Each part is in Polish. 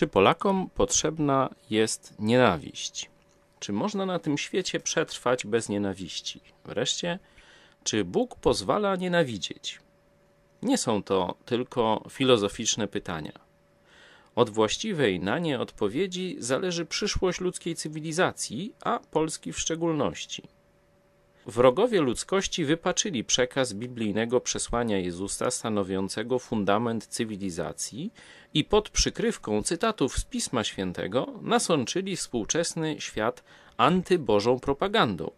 Czy Polakom potrzebna jest nienawiść? Czy można na tym świecie przetrwać bez nienawiści? Wreszcie, czy Bóg pozwala nienawidzieć? Nie są to tylko filozoficzne pytania. Od właściwej na nie odpowiedzi zależy przyszłość ludzkiej cywilizacji, a Polski w szczególności. Wrogowie ludzkości wypaczyli przekaz biblijnego przesłania Jezusa stanowiącego fundament cywilizacji i pod przykrywką cytatów z Pisma Świętego nasączyli współczesny świat antybożą propagandą.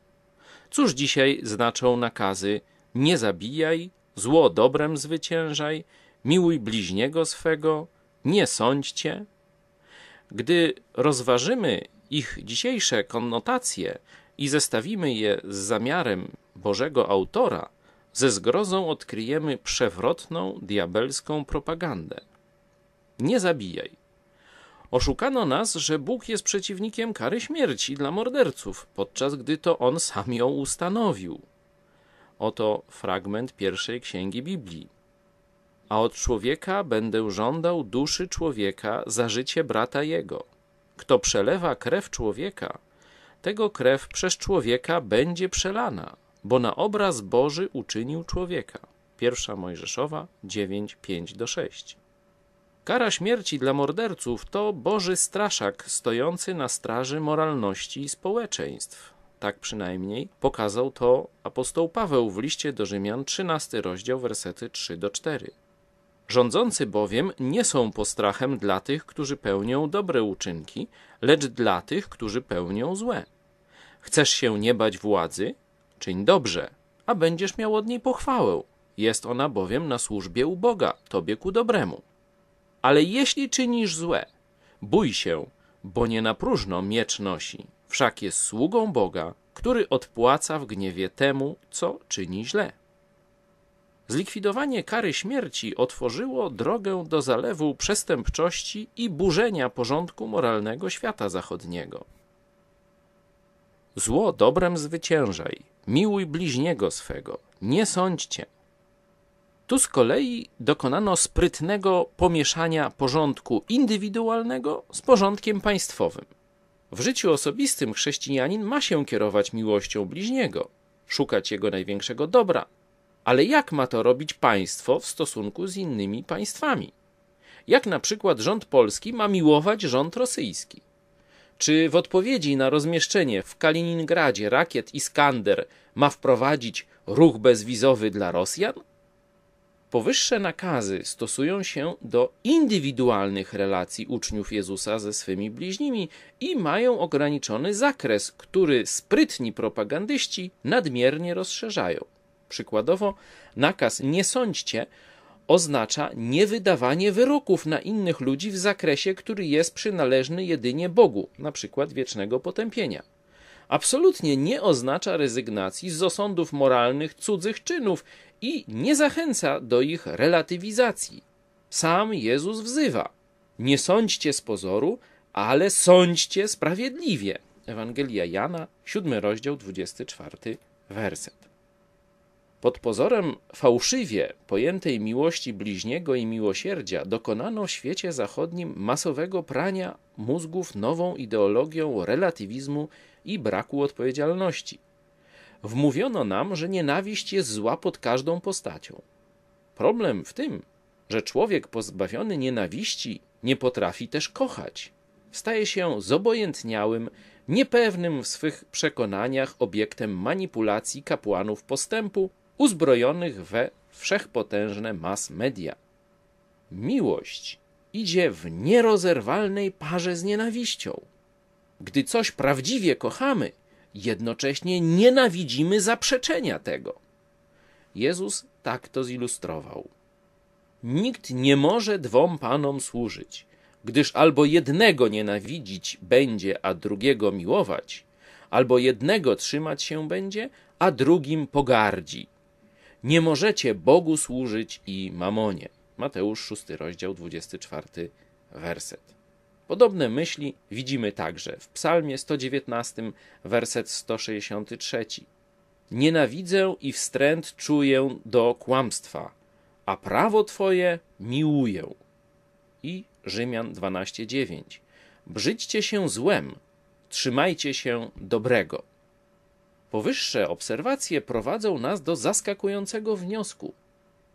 Cóż dzisiaj znaczą nakazy nie zabijaj, zło dobrem zwyciężaj, miłuj bliźniego swego, nie sądźcie? Gdy rozważymy ich dzisiejsze konnotacje, i zestawimy je z zamiarem Bożego autora, ze zgrozą odkryjemy przewrotną, diabelską propagandę. Nie zabijaj. Oszukano nas, że Bóg jest przeciwnikiem kary śmierci dla morderców, podczas gdy to on sam ją ustanowił. Oto fragment pierwszej księgi Biblii. A od człowieka będę żądał duszy człowieka za życie brata jego. Kto przelewa krew człowieka, tego krew przez człowieka będzie przelana, bo na obraz Boży uczynił człowieka. Pierwsza Mojżeszowa 9, 5-6 Kara śmierci dla morderców to Boży straszak stojący na straży moralności społeczeństw. Tak przynajmniej pokazał to apostoł Paweł w liście do Rzymian 13 rozdział wersety 3 do 4. Rządzący bowiem nie są postrachem dla tych, którzy pełnią dobre uczynki, lecz dla tych, którzy pełnią złe. Chcesz się nie bać władzy? Czyń dobrze, a będziesz miał od niej pochwałę. Jest ona bowiem na służbie u Boga, tobie ku dobremu. Ale jeśli czynisz złe, bój się, bo nie na próżno miecz nosi, wszak jest sługą Boga, który odpłaca w gniewie temu, co czyni źle. Zlikwidowanie kary śmierci otworzyło drogę do zalewu przestępczości i burzenia porządku moralnego świata zachodniego. Zło dobrem zwyciężaj, miłuj bliźniego swego, nie sądźcie. Tu z kolei dokonano sprytnego pomieszania porządku indywidualnego z porządkiem państwowym. W życiu osobistym chrześcijanin ma się kierować miłością bliźniego, szukać jego największego dobra, ale jak ma to robić państwo w stosunku z innymi państwami? Jak na przykład rząd polski ma miłować rząd rosyjski? Czy w odpowiedzi na rozmieszczenie w Kaliningradzie rakiet Iskander ma wprowadzić ruch bezwizowy dla Rosjan? Powyższe nakazy stosują się do indywidualnych relacji uczniów Jezusa ze swymi bliźnimi i mają ograniczony zakres, który sprytni propagandyści nadmiernie rozszerzają. Przykładowo, nakaz nie sądźcie oznacza niewydawanie wyroków na innych ludzi w zakresie, który jest przynależny jedynie Bogu, na przykład wiecznego potępienia. Absolutnie nie oznacza rezygnacji z osądów moralnych cudzych czynów i nie zachęca do ich relatywizacji. Sam Jezus wzywa: Nie sądźcie z pozoru, ale sądźcie sprawiedliwie. Ewangelia Jana, 7 rozdział, 24 werset. Pod pozorem fałszywie pojętej miłości bliźniego i miłosierdzia dokonano w świecie zachodnim masowego prania mózgów nową ideologią relatywizmu i braku odpowiedzialności. Wmówiono nam, że nienawiść jest zła pod każdą postacią. Problem w tym, że człowiek pozbawiony nienawiści nie potrafi też kochać. Staje się zobojętniałym, niepewnym w swych przekonaniach obiektem manipulacji kapłanów postępu uzbrojonych we wszechpotężne mass media. Miłość idzie w nierozerwalnej parze z nienawiścią. Gdy coś prawdziwie kochamy, jednocześnie nienawidzimy zaprzeczenia tego. Jezus tak to zilustrował. Nikt nie może dwom panom służyć, gdyż albo jednego nienawidzić będzie, a drugiego miłować, albo jednego trzymać się będzie, a drugim pogardzi. Nie możecie Bogu służyć i mamonie. Mateusz 6, rozdział 24, werset. Podobne myśli widzimy także w Psalmie 119, werset 163. Nienawidzę i wstręt czuję do kłamstwa, a prawo Twoje miłuję. I Rzymian 12:9. Brzydźcie się złem, trzymajcie się dobrego. Powyższe obserwacje prowadzą nas do zaskakującego wniosku.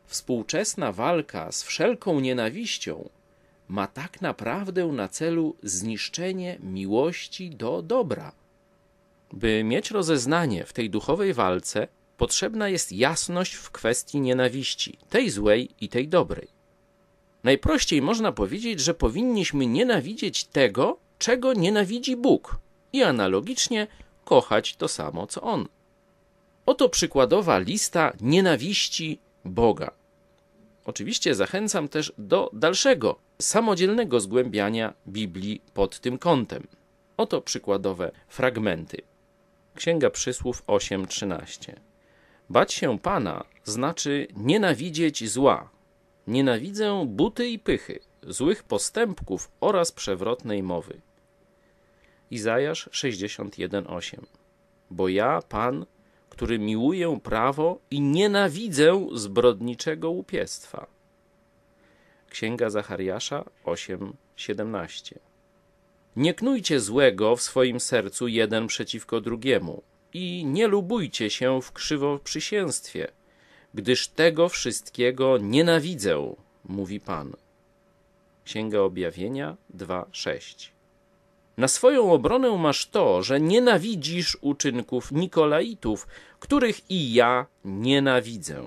Współczesna walka z wszelką nienawiścią ma tak naprawdę na celu zniszczenie miłości do dobra. By mieć rozeznanie w tej duchowej walce, potrzebna jest jasność w kwestii nienawiści, tej złej i tej dobrej. Najprościej można powiedzieć, że powinniśmy nienawidzieć tego, czego nienawidzi Bóg, i analogicznie kochać to samo co on. Oto przykładowa lista nienawiści Boga. Oczywiście zachęcam też do dalszego, samodzielnego zgłębiania Biblii pod tym kątem. Oto przykładowe fragmenty. Księga Przysłów 8:13. Bać się Pana znaczy nienawidzieć zła. Nienawidzę buty i pychy, złych postępków oraz przewrotnej mowy. Izajasz 61:8. Bo ja, Pan, który miłuję prawo i nienawidzę zbrodniczego łupiestwa. Księga Zachariasza 8:17. Nie knujcie złego w swoim sercu jeden przeciwko drugiemu i nie lubujcie się w krzywoprzysięstwie, gdyż tego wszystkiego nienawidzę, mówi Pan. Księga Objawienia 2:6. Na swoją obronę masz to, że nienawidzisz uczynków Nikolaitów, których i ja nienawidzę.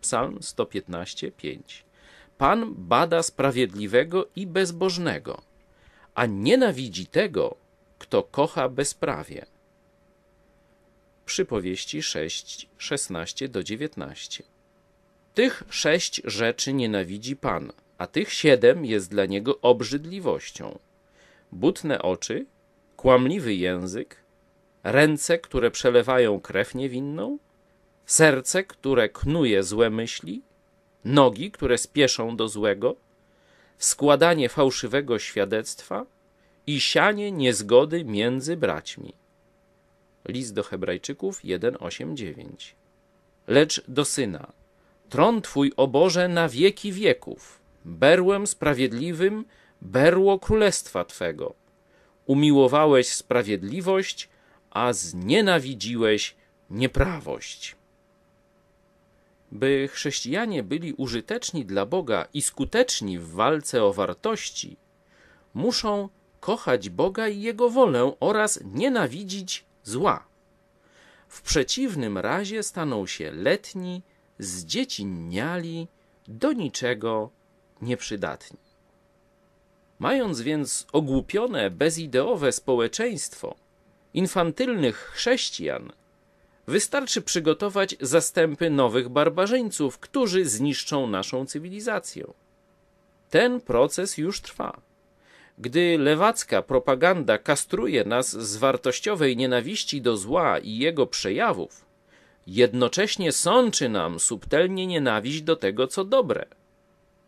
Psalm 115, 5. Pan bada sprawiedliwego i bezbożnego, a nienawidzi tego, kto kocha bezprawie. Przypowieści 6, 16 do 19. Tych sześć rzeczy nienawidzi Pan, a tych siedem jest dla niego obrzydliwością butne oczy, kłamliwy język, ręce, które przelewają krew niewinną, serce, które knuje złe myśli, nogi, które spieszą do złego, składanie fałszywego świadectwa i sianie niezgody między braćmi. List do Hebrajczyków 1:8-9. Lecz do syna, tron twój o Boże na wieki wieków, berłem sprawiedliwym berło królestwa Twego. Umiłowałeś sprawiedliwość, a znienawidziłeś nieprawość. By chrześcijanie byli użyteczni dla Boga i skuteczni w walce o wartości, muszą kochać Boga i Jego wolę oraz nienawidzić zła. W przeciwnym razie staną się letni, zdziecinniali, do niczego nieprzydatni. Mając więc ogłupione, bezideowe społeczeństwo, infantylnych chrześcijan, wystarczy przygotować zastępy nowych barbarzyńców, którzy zniszczą naszą cywilizację. Ten proces już trwa. Gdy lewacka propaganda kastruje nas z wartościowej nienawiści do zła i jego przejawów, jednocześnie sączy nam subtelnie nienawiść do tego, co dobre –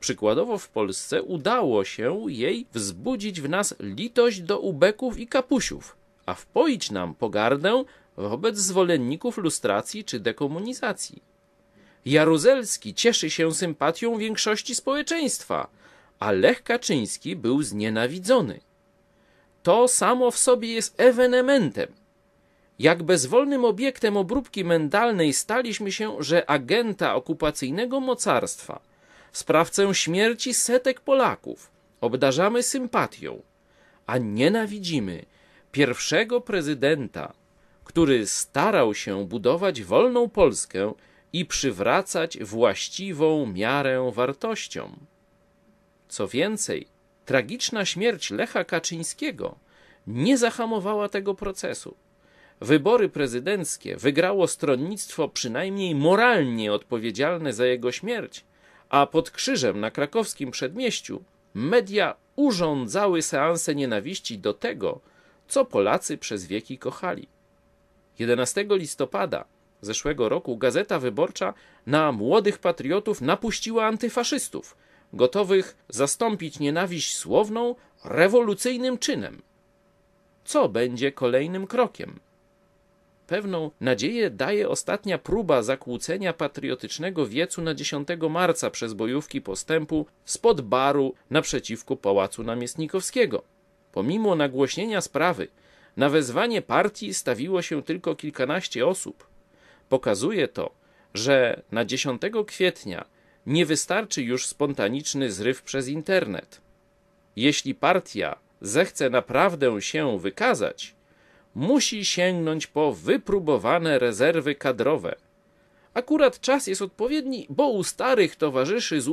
Przykładowo w Polsce udało się jej wzbudzić w nas litość do ubeków i kapusiów, a wpoić nam pogardę wobec zwolenników lustracji czy dekomunizacji. Jaruzelski cieszy się sympatią większości społeczeństwa, a Lech Kaczyński był znienawidzony. To samo w sobie jest ewenementem. Jak bezwolnym obiektem obróbki mentalnej staliśmy się, że agenta okupacyjnego mocarstwa – sprawcę śmierci setek Polaków, obdarzamy sympatią, a nienawidzimy pierwszego prezydenta, który starał się budować wolną Polskę i przywracać właściwą miarę wartościom. Co więcej, tragiczna śmierć Lecha Kaczyńskiego nie zahamowała tego procesu. Wybory prezydenckie wygrało stronnictwo przynajmniej moralnie odpowiedzialne za jego śmierć, a pod krzyżem na krakowskim przedmieściu media urządzały seanse nienawiści do tego, co Polacy przez wieki kochali. 11 listopada zeszłego roku Gazeta Wyborcza na młodych patriotów napuściła antyfaszystów, gotowych zastąpić nienawiść słowną rewolucyjnym czynem. Co będzie kolejnym krokiem? pewną nadzieję daje ostatnia próba zakłócenia patriotycznego wiecu na 10 marca przez bojówki postępu spod baru naprzeciwko Pałacu Namiestnikowskiego. Pomimo nagłośnienia sprawy, na wezwanie partii stawiło się tylko kilkanaście osób. Pokazuje to, że na 10 kwietnia nie wystarczy już spontaniczny zryw przez internet. Jeśli partia zechce naprawdę się wykazać, musi sięgnąć po wypróbowane rezerwy kadrowe. Akurat czas jest odpowiedni, bo u starych towarzyszy z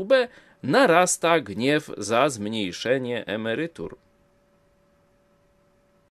narasta gniew za zmniejszenie emerytur.